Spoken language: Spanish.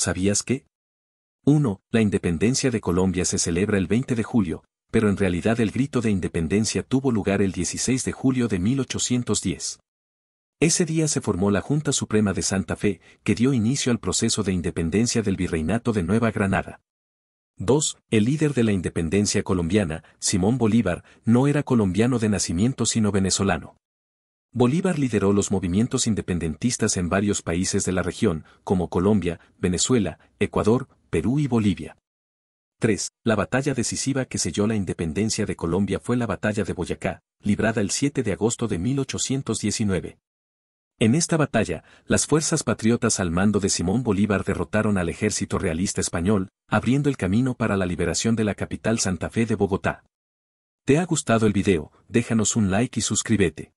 ¿sabías qué? 1. La independencia de Colombia se celebra el 20 de julio, pero en realidad el grito de independencia tuvo lugar el 16 de julio de 1810. Ese día se formó la Junta Suprema de Santa Fe, que dio inicio al proceso de independencia del Virreinato de Nueva Granada. 2. El líder de la independencia colombiana, Simón Bolívar, no era colombiano de nacimiento sino venezolano. Bolívar lideró los movimientos independentistas en varios países de la región, como Colombia, Venezuela, Ecuador, Perú y Bolivia. 3. La batalla decisiva que selló la independencia de Colombia fue la batalla de Boyacá, librada el 7 de agosto de 1819. En esta batalla, las fuerzas patriotas al mando de Simón Bolívar derrotaron al ejército realista español, abriendo el camino para la liberación de la capital Santa Fe de Bogotá. ¿Te ha gustado el video? Déjanos un like y suscríbete.